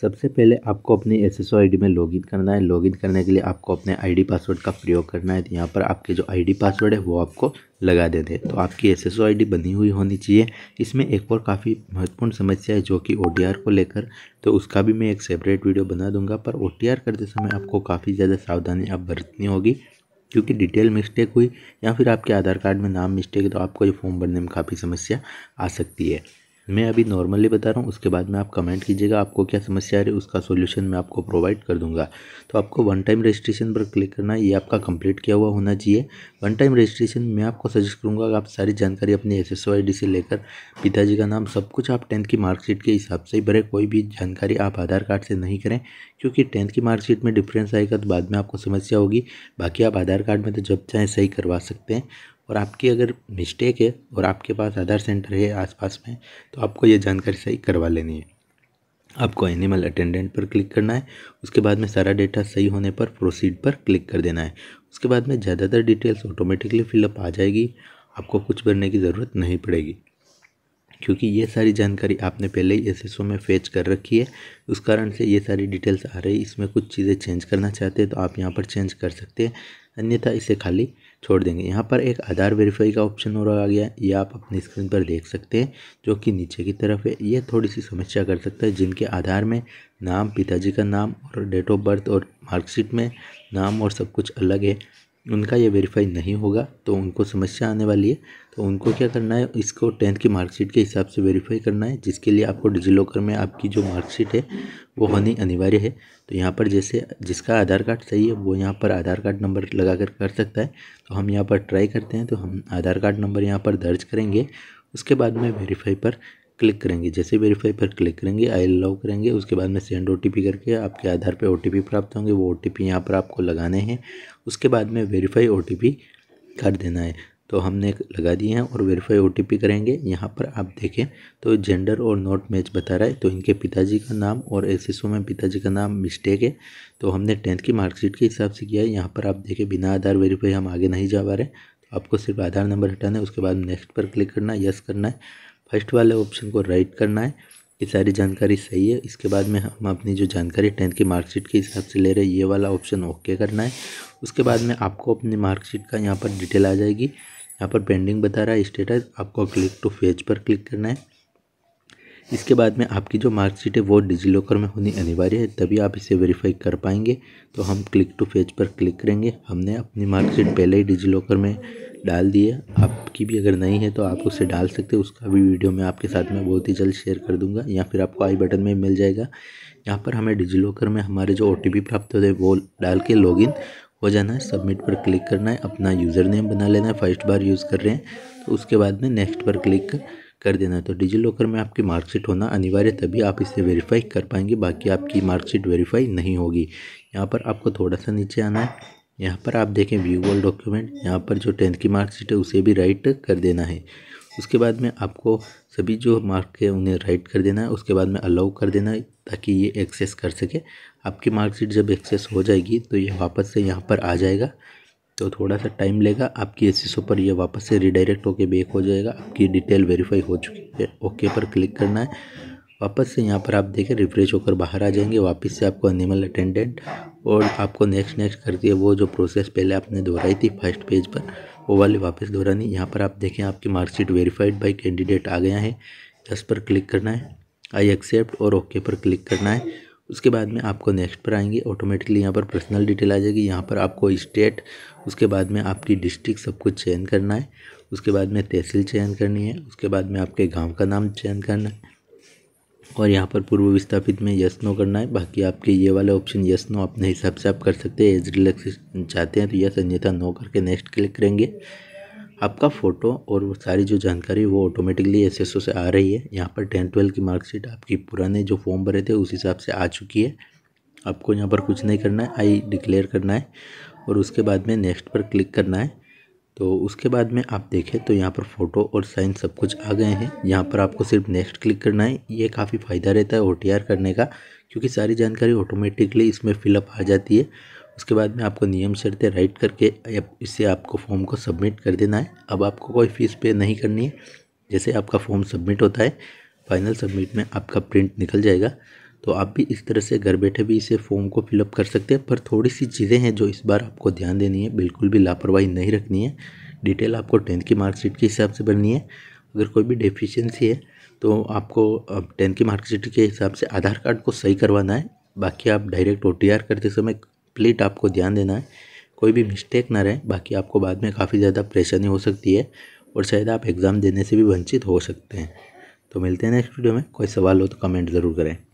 सबसे पहले आपको अपनी एस एस आई डी में लॉगिन करना है लॉगिन करने के लिए आपको अपने आईडी पासवर्ड का प्रयोग करना है तो यहाँ पर आपके जो आईडी पासवर्ड है वो आपको लगा देते हैं तो आपकी एस एस आई बनी हुई होनी चाहिए इसमें एक और काफ़ी महत्वपूर्ण समस्या है जो कि ओ को लेकर तो उसका भी मैं एक सेपरेट वीडियो बना दूंगा पर ओ करते समय आपको काफ़ी ज़्यादा सावधानी अब बरतनी होगी क्योंकि डिटेल मिस्टेक हुई या फिर आपके आधार कार्ड में नाम मिस्टेक तो आपको ये फॉर्म भरने में काफ़ी समस्या आ सकती है मैं अभी नॉर्मली बता रहा हूँ उसके बाद में आप कमेंट कीजिएगा आपको क्या समस्या आ रही है उसका सोल्यूशन मैं आपको प्रोवाइड कर दूंगा तो आपको वन टाइम रजिस्ट्रेशन पर क्लिक करना है ये आपका कंप्लीट किया हुआ होना चाहिए वन टाइम रजिस्ट्रेशन मैं आपको सजेस्ट करूँगा आप सारी जानकारी अपनी एस एस से लेकर पिताजी का नाम सब कुछ आप टेंथ की मार्कशीट के हिसाब से ही भरे कोई भी जानकारी आप आधार कार्ड से नहीं करें क्योंकि टेंथ की मार्कशीट में डिफ्रेंस आएगा तो बाद में आपको समस्या होगी बाकी आप आधार कार्ड में तो जब चाहें सही करवा सकते हैं और आपकी अगर मिस्टेक है और आपके पास आधार सेंटर है आसपास में तो आपको ये जानकारी सही करवा लेनी है आपको एनिमल अटेंडेंट पर क्लिक करना है उसके बाद में सारा डेटा सही होने पर प्रोसीड पर क्लिक कर देना है उसके बाद में ज़्यादातर डिटेल्स ऑटोमेटिकली फिलअप आ जाएगी आपको कुछ भरने की ज़रूरत नहीं पड़ेगी क्योंकि ये सारी जानकारी आपने पहले ही एस में फेच कर रखी है उस कारण से ये सारी डिटेल्स आ रही इसमें कुछ चीज़ें चेंज करना चाहते हैं तो आप यहाँ पर चेंज कर सकते हैं अन्यथा इसे खाली छोड़ देंगे यहाँ पर एक आधार वेरीफाई का ऑप्शन और आ गया ये आप अपनी स्क्रीन पर देख सकते हैं जो कि नीचे की तरफ है ये थोड़ी सी समस्या कर सकता है जिनके आधार में नाम पिताजी का नाम और डेट ऑफ बर्थ और मार्कशीट में नाम और सब कुछ अलग है उनका ये वेरीफाई नहीं होगा तो उनको समस्या आने वाली है तो उनको क्या करना है इसको टेंथ की मार्कशीट के हिसाब से वेरीफाई करना है जिसके लिए आपको लॉकर में आपकी जो मार्कशीट है वो होनी अनिवार्य है तो यहाँ पर जैसे जिसका आधार कार्ड सही है वो यहाँ पर आधार कार्ड नंबर लगा कर कर सकता है तो हम यहाँ पर ट्राई करते हैं तो हम आधार कार्ड नंबर यहाँ पर दर्ज करेंगे उसके बाद में वेरीफाई पर क्लिक करेंगे जैसे वेरीफाई पर क्लिक करेंगे आई लॉ करेंगे उसके बाद में सेंड ओ करके आपके आधार पर ओ प्राप्त होंगे वो ओ टी यहाँ पर आपको लगाने हैं उसके बाद में वेरीफाई ओ कर देना है तो हमने लगा दिए हैं और वेरीफाई ओ करेंगे यहाँ पर आप देखें तो जेंडर और नॉट मैच बता रहा है तो इनके पिताजी का नाम और एस में पिताजी का नाम मिस्टेक है तो हमने टेंथ की मार्कशीट के हिसाब से किया है यहाँ पर आप देखें बिना आधार वेरीफाई हम आगे नहीं जा पा रहे तो आपको सिर्फ आधार नंबर हटाना है उसके बाद नेक्स्ट पर क्लिक करना है यस करना है फर्स्ट वाले ऑप्शन को राइट करना है ये सारी जानकारी सही है इसके बाद में हम अपनी जो जानकारी टेंथ की मार्कशीट के हिसाब से ले रहे हैं ये वाला ऑप्शन ओके करना है उसके बाद में आपको अपनी मार्कशीट का यहाँ पर डिटेल आ जाएगी यहाँ पर पेंडिंग बता रहा है स्टेटस आपको क्लिक टू फेज पर क्लिक करना है इसके बाद में आपकी जो मार्कशीट है वो डिजी लॉकर में होनी अनिवार्य है तभी आप इसे वेरीफाई कर पाएंगे तो हम क्लिक टू फेज पर क्लिक करेंगे हमने अपनी मार्कशीट पहले ही डिजी लॉकर में डाल दिए आपकी भी अगर नहीं है तो आप उससे डाल सकते हो उसका भी वीडियो मैं आपके साथ में बहुत ही जल्द शेयर कर दूंगा या फिर आपको आई बटन में मिल जाएगा यहाँ पर हमें लॉकर में हमारे जो ओ प्राप्त होते हैं वो डाल के लॉग हो जाना है सबमिट पर क्लिक करना है अपना यूज़र नेम बना लेना है फर्स्ट बार यूज़ कर रहे हैं तो उसके बाद में नेक्स्ट पर क्लिक कर कर देना है तो डिजी लॉकर में आपकी मार्कशीट होना अनिवार्य तभी आप इसे वेरीफाई कर पाएंगे बाकी आपकी मार्कशीट वेरीफाई नहीं होगी यहाँ पर आपको थोड़ा सा नीचे आना है यहाँ पर आप देखें व्यू ऑल डॉक्यूमेंट यहाँ पर जो टेंथ की मार्कशीट है उसे भी राइट कर देना है उसके बाद में आपको सभी जो मार्क है उन्हें राइट कर देना है उसके बाद में अलाउ कर देना है ताकि ये एक्सेस कर सके आपकी मार्कशीट जब एक्सेस हो जाएगी तो ये वापस से यहाँ पर आ जाएगा तो थोड़ा सा टाइम लेगा आपकी एस पर यह वापस से रिडायरेक्ट होकर बेक हो जाएगा आपकी डिटेल वेरीफाई हो चुकी है ओके पर क्लिक करना है वापस से यहाँ पर आप देखें रिफ्रेश होकर बाहर आ जाएंगे वापस से आपको एनिमल अटेंडेंट और आपको नेक्स्ट नेक्स्ट करती है वो जो प्रोसेस पहले आपने दोहराई थी फर्स्ट पेज पर वो वाली वापस दोहरानी यहाँ पर आप देखें आपकी मार्कशीट वेरीफाइड बाई कैंडिडेट आ गया है जिस पर क्लिक करना है आई एक्सेप्ट और ओके पर क्लिक करना है उसके बाद में आपको नेक्स्ट पर आएंगे ऑटोमेटिकली यहाँ पर पर्सनल डिटेल आ जाएगी यहाँ पर आपको स्टेट उसके बाद में आपकी डिस्ट्रिक्ट सब कुछ चयन करना है उसके बाद में तहसील चयन करनी है उसके बाद में आपके गांव का नाम चयन करना है और यहाँ पर पूर्व विस्थापित में यस नो करना है बाकी आपके ये वाले ऑप्शन यस नो अपने हिसाब से आप कर सकते हैं एज रिलैक्सेशन चाहते हैं तो यस अन्यथा नो करके नेक्स्ट क्लिक करेंगे आपका फ़ोटो और वो सारी जो जानकारी वो ऑटोमेटिकली एस एस ओ से आ रही है यहाँ पर टेंथ ट्वेल्व की मार्कशीट आपकी पुराने जो फॉर्म भरे थे उस हिसाब से आ चुकी है आपको यहाँ पर कुछ नहीं करना है आई डिक्लेयर करना है और उसके बाद में नेक्स्ट पर क्लिक करना है तो उसके बाद में आप देखें तो यहाँ पर फ़ोटो और साइन सब कुछ आ गए हैं यहाँ पर आपको सिर्फ नेक्स्ट क्लिक करना है ये काफ़ी फ़ायदा रहता है ओ करने का क्योंकि सारी जानकारी ऑटोमेटिकली इसमें फिलअप आ जाती है उसके बाद में आपको नियम शर्तें राइट करके इससे आपको फॉर्म को सबमिट कर देना है अब आपको कोई फ़ीस पे नहीं करनी है जैसे आपका फॉर्म सबमिट होता है फाइनल सबमिट में आपका प्रिंट निकल जाएगा तो आप भी इस तरह से घर बैठे भी इसे फॉर्म को फिलअप कर सकते हैं पर थोड़ी सी चीज़ें हैं जो इस बार आपको ध्यान देनी है बिल्कुल भी लापरवाही नहीं रखनी है डिटेल आपको टेंथ की मार्कशीट के हिसाब से बननी है अगर कोई भी डेफिशिएंसी है तो आपको टेंथ की मार्कशीट के हिसाब से आधार कार्ड को सही करवाना है बाकी आप डायरेक्ट ओ करते समय कंप्लीट आपको ध्यान देना है कोई भी मिस्टेक ना रहे बाकी आपको बाद में काफ़ी ज़्यादा परेशानी हो सकती है और शायद आप एग्ज़ाम देने से भी वंचित हो सकते हैं तो मिलते हैं नेक्स्ट वीडियो में कोई सवाल हो तो कमेंट ज़रूर करें